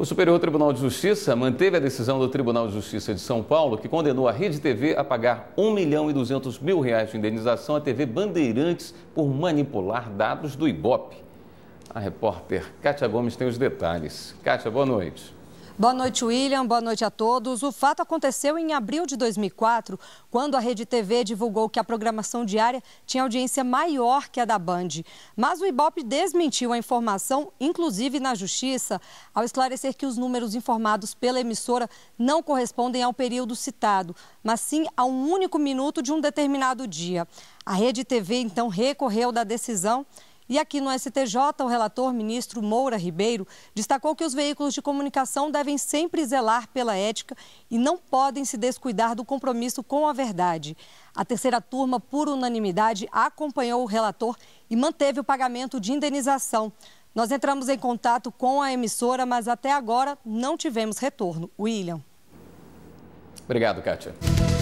O Superior Tribunal de Justiça manteve a decisão do Tribunal de Justiça de São Paulo, que condenou a Rede TV a pagar 1 milhão e 200 mil reais de indenização à TV Bandeirantes por manipular dados do IBOP. A repórter Kátia Gomes tem os detalhes. Kátia, boa noite. Boa noite, William. Boa noite a todos. O fato aconteceu em abril de 2004, quando a Rede TV divulgou que a programação diária tinha audiência maior que a da Band. Mas o Ibope desmentiu a informação, inclusive na Justiça, ao esclarecer que os números informados pela emissora não correspondem ao período citado, mas sim a um único minuto de um determinado dia. A Rede TV então recorreu da decisão e aqui no STJ, o relator ministro Moura Ribeiro destacou que os veículos de comunicação devem sempre zelar pela ética e não podem se descuidar do compromisso com a verdade. A terceira turma, por unanimidade, acompanhou o relator e manteve o pagamento de indenização. Nós entramos em contato com a emissora, mas até agora não tivemos retorno. William. Obrigado, Kátia.